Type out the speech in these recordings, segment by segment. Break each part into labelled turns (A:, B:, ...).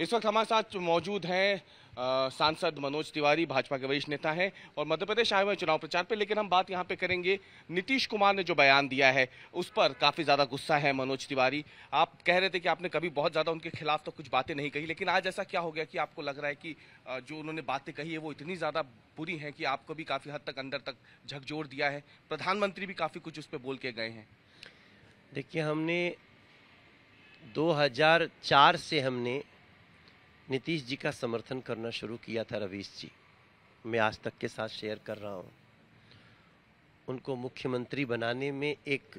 A: इस वक्त हमारे साथ मौजूद हैं सांसद मनोज तिवारी भाजपा के वरिष्ठ नेता हैं और मध्य प्रदेश आए हुए चुनाव प्रचार पर लेकिन हम बात यहाँ पे करेंगे नीतीश कुमार ने जो बयान दिया है उस पर काफ़ी ज़्यादा गुस्सा है मनोज तिवारी आप कह रहे थे कि आपने कभी बहुत ज़्यादा उनके खिलाफ तो कुछ बातें नहीं कही लेकिन आज ऐसा क्या हो गया कि आपको लग रहा है कि जो उन्होंने बातें कही है वो इतनी ज़्यादा बुरी हैं कि आपको भी काफ़ी हद तक अंदर तक झकझोर दिया है प्रधानमंत्री भी काफ़ी कुछ उस पर बोल के गए हैं
B: देखिए हमने 2004 से हमने नीतीश जी का समर्थन करना शुरू किया था रवीश जी मैं आज तक के साथ शेयर कर रहा हूँ उनको मुख्यमंत्री बनाने में एक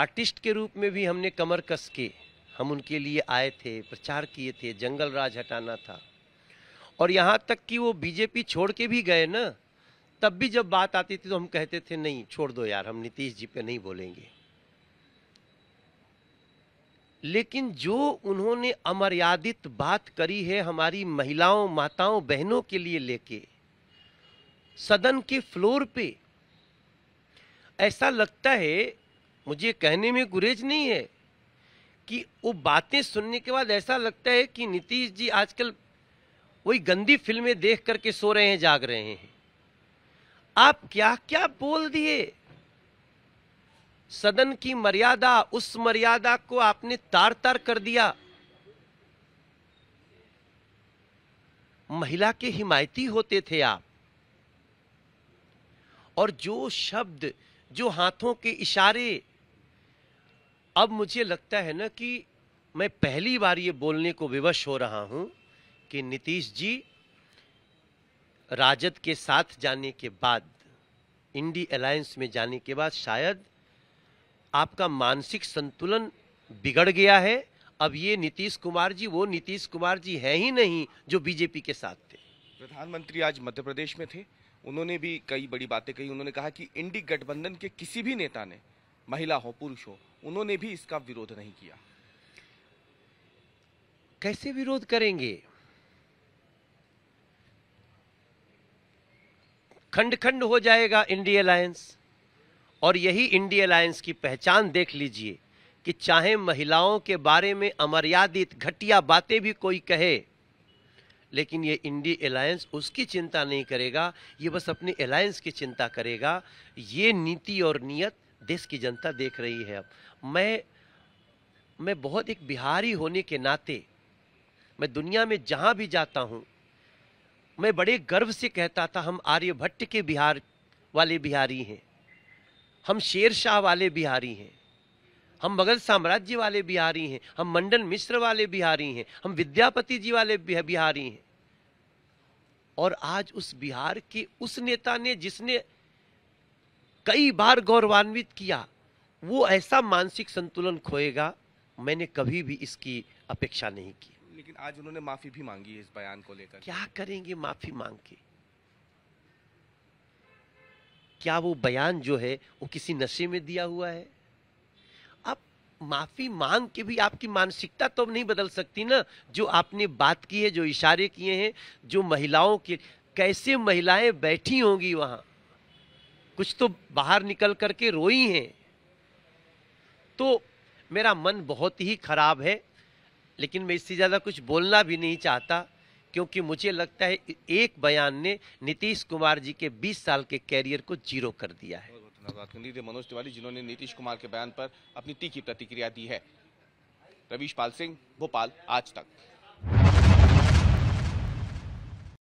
B: आर्टिस्ट के रूप में भी हमने कमर कस के हम उनके लिए आए थे प्रचार किए थे जंगल राज हटाना था और यहाँ तक कि वो बीजेपी छोड़ के भी गए ना तब भी जब बात आती थी तो हम कहते थे नहीं छोड़ दो यार हम नीतीश जी पे नहीं बोलेंगे लेकिन जो उन्होंने अमर्यादित बात करी है हमारी महिलाओं माताओं बहनों के लिए लेके सदन के फ्लोर पे ऐसा लगता है मुझे कहने में गुरेज नहीं है कि वो बातें सुनने के बाद ऐसा लगता है कि नीतीश जी आजकल वही गंदी फिल्में देख करके सो रहे हैं जाग रहे हैं आप क्या क्या बोल दिए सदन की मर्यादा उस मर्यादा को आपने तार तार कर दिया महिला के हिमायती होते थे आप और जो शब्द जो हाथों के इशारे अब मुझे लगता है ना कि मैं पहली बार ये बोलने को विवश हो रहा हूं कि नीतीश जी राजद के साथ जाने के बाद इंडी अलायंस में जाने के बाद शायद आपका मानसिक संतुलन बिगड़ गया है अब ये नीतीश कुमार जी वो नीतीश कुमार जी हैं ही नहीं जो
A: बीजेपी के साथ थे प्रधानमंत्री आज मध्य प्रदेश में थे उन्होंने भी कई बड़ी बातें कही उन्होंने कहा कि इंडी गठबंधन के किसी भी नेता ने महिला हो पुरुष हो उन्होंने भी इसका विरोध नहीं किया कैसे विरोध करेंगे
B: खंड खंड हो जाएगा इंडी अलायंस और यही इंडी अलायंस की पहचान देख लीजिए कि चाहे महिलाओं के बारे में अमर्यादित घटिया बातें भी कोई कहे लेकिन ये इंडी अलायंस उसकी चिंता नहीं करेगा ये बस अपने अलायंस की चिंता करेगा ये नीति और नियत देश की जनता देख रही है अब मैं मैं बहुत एक बिहारी होने के नाते मैं दुनिया में जहाँ भी जाता हूँ मैं बड़े गर्व से कहता था हम आर्यभट्ट के बिहार वाले बिहारी हैं हम शेर शाह वाले बिहारी हैं हम मगध साम्राज्य वाले बिहारी हैं हम मंडन मिश्र वाले बिहारी हैं हम विद्यापति जी वाले बिहारी हैं और आज उस बिहार के उस नेता ने जिसने कई बार गौरवान्वित किया वो ऐसा मानसिक संतुलन खोएगा मैंने कभी भी इसकी अपेक्षा नहीं की
A: लेकिन आज उन्होंने माफी भी मांगी है इस बयान को लेकर क्या करेंगे माफी मांग के
B: क्या वो बयान जो है वो किसी नशे में दिया हुआ है आप माफ़ी मांग के भी आपकी मानसिकता तो नहीं बदल सकती ना जो आपने बात की है जो इशारे किए हैं जो महिलाओं के कैसे महिलाएं बैठी होंगी वहाँ कुछ तो बाहर निकल करके रोई हैं तो मेरा मन बहुत ही ख़राब है लेकिन मैं इससे ज़्यादा कुछ बोलना भी नहीं चाहता क्योंकि मुझे लगता है एक बयान ने नीतीश कुमार जी के 20 साल के कैरियर को जीरो कर दिया
A: है धन्यवाद मनोज तिवारी जिन्होंने नीतीश कुमार के बयान पर अपनी तीखी प्रतिक्रिया दी है रवीश पाल सिंह भोपाल आज तक